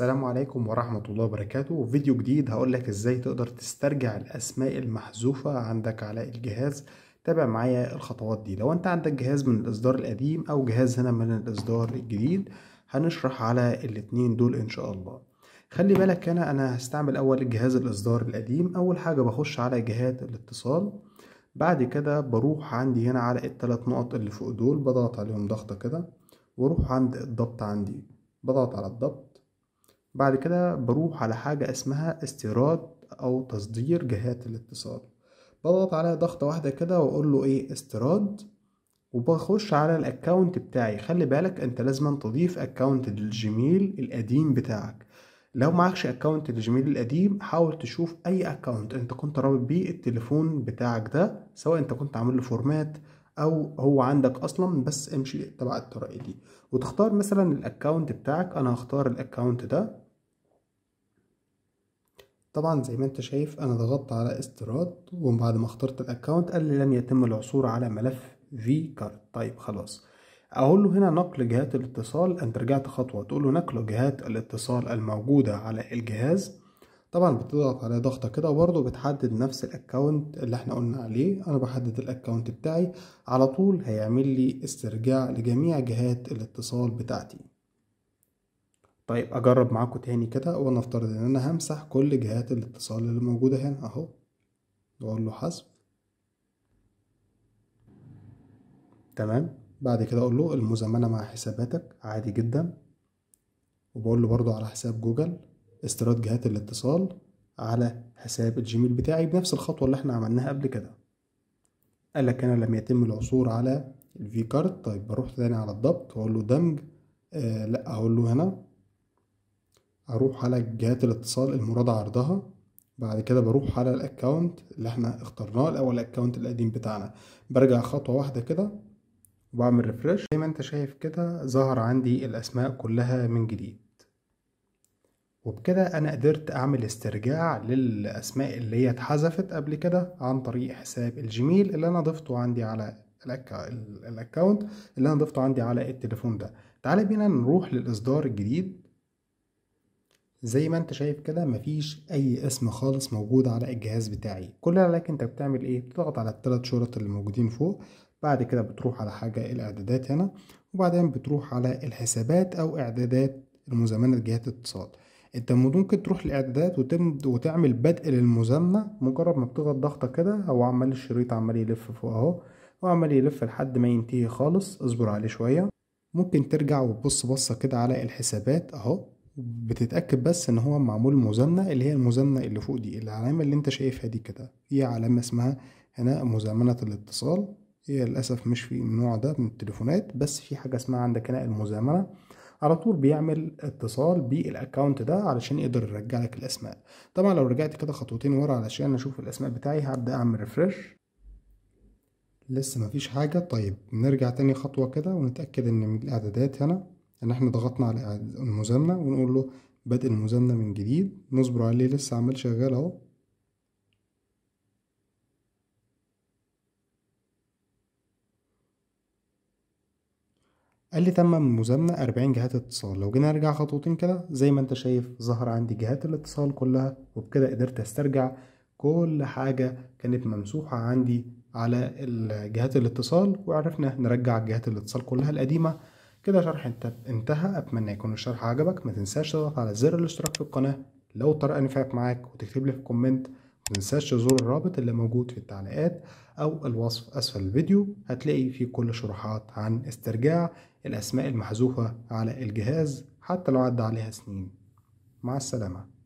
السلام عليكم ورحمة الله وبركاته فيديو جديد هقول لك ازاي تقدر تسترجع الاسماء المحذوفة عندك على الجهاز تابع معايا الخطوات دي لو انت عندك جهاز من الاصدار القديم او جهاز هنا من الاصدار الجديد هنشرح على الاتنين دول ان شاء الله خلي بالك هنا انا هستعمل اول جهاز الاصدار القديم اول حاجة بخش على جهات الاتصال بعد كده بروح عندي هنا على التلات نقط اللي فوق دول بضغط عليهم ضغطة كده واروح عند الضبط عندي بضغط على الضبط بعد كده بروح على حاجة اسمها استيراد أو تصدير جهات الاتصال بضغط عليها ضغطة واحدة كده وأقول له إيه استيراد وبخش على الأكاونت بتاعي خلي بالك أنت لازم تضيف أكاونت الجيميل القديم بتاعك لو معكش أكاونت الجيميل القديم حاول تشوف أي أكاونت أنت كنت رابط بيه التليفون بتاعك ده سواء أنت كنت عامل له فورمات او هو عندك اصلا بس امشي تبع الطريقه دي وتختار مثلا الاكونت بتاعك انا هختار الاكونت ده طبعا زي ما انت شايف انا ضغطت على استيراد وبعد ما اخترت الاكونت قال لي لم يتم العثور على ملف في كارد طيب خلاص اقول له هنا نقل جهات الاتصال انت رجعت خطوه تقول له نقل جهات الاتصال الموجوده على الجهاز طبعا بتضغط عليه ضغطه كده وبرضه بتحدد نفس الاكونت اللي احنا قلنا عليه انا بحدد الاكونت بتاعي على طول هيعمل لي استرجاع لجميع جهات الاتصال بتاعتي طيب اجرب معاكم تاني كده ونفترض ان انا همسح كل جهات الاتصال اللي موجودة هنا اهو واقول له حسب تمام بعد كده اقول له المزامنة مع حساباتك عادي جدا وبقول له برضو على حساب جوجل استيراد جهات الاتصال على حساب الجيميل بتاعي بنفس الخطوة اللي احنا عملناها قبل كده قال لك انا لم يتم العثور على الفي كارد طيب بروح تاني على الضبط واقول له دمج آه لا اقول له هنا اروح على جهات الاتصال المراد عرضها بعد كده بروح على الاكونت اللي احنا اخترناه الاول الاكونت القديم بتاعنا برجع خطوه واحده كده وبعمل ريفرش زي ما انت شايف كده ظهر عندي الاسماء كلها من جديد وبكده انا قدرت اعمل استرجاع للاسماء اللي هي اتحذفت قبل كده عن طريق حساب الجيميل اللي انا ضفته عندي على الاكونت اللي انا ضفته عندي على التليفون ده تعالى بينا نروح للاصدار الجديد زي ما انت شايف كده مفيش اي اسم خالص موجود على الجهاز بتاعي كل عليك انت بتعمل ايه بتضغط على الثلاث شرط اللي موجودين فوق بعد كده بتروح على حاجة الاعدادات هنا وبعدين بتروح على الحسابات او اعدادات المزامنة لجهات الاتصال انت ممكن تروح الاعدادات وتعمل بدء للمزامنة مجرد ما بتضغط ضغطة كده هو عمال الشريط عمال يلف فوق اهو وعمال يلف لحد ما ينتهي خالص اصبر عليه شوية ممكن ترجع وتبص بصة كده على الحسابات اهو بتتاكد بس ان هو معمول مزنه اللي هي المزنه اللي فوق دي العلامه اللي انت شايفها دي كده هي علامه اسمها هنا مزامنه الاتصال هي للاسف مش في النوع ده من التليفونات بس في حاجه اسمها عندك هنا المزامنه على طول بيعمل اتصال بالاكونت ده علشان يقدر يرجع لك الاسماء طبعا لو رجعت كده خطوتين ورا علشان اشوف الاسماء بتاعي هبدا اعمل ريفرش لسه مفيش حاجه طيب نرجع تاني خطوه كده ونتاكد ان من الاعدادات هنا ان احنا ضغطنا على المزامنة ونقول له بدء المزامنة من جديد نصبر عليه لسه عمال شغال اهو قال لي تم المزامنة 40 جهات اتصال لو جينا ارجع خطوتين كده زي ما انت شايف ظهر عندي جهات الاتصال كلها وبكده قدرت استرجع كل حاجة كانت ممسوحة عندي على جهات الاتصال وعرفنا نرجع جهات الاتصال كلها القديمة كده شرح انتهى اتمنى يكون الشرح عجبك ما تنساش تضغط على زر الاشتراك في القناه لو الطريقه نفعت معاك وتكتب لي في كومنت ما تنساش تزور الرابط اللي موجود في التعليقات او الوصف اسفل الفيديو هتلاقي فيه كل شروحات عن استرجاع الاسماء المحذوفه على الجهاز حتى لو عدى عليها سنين مع السلامه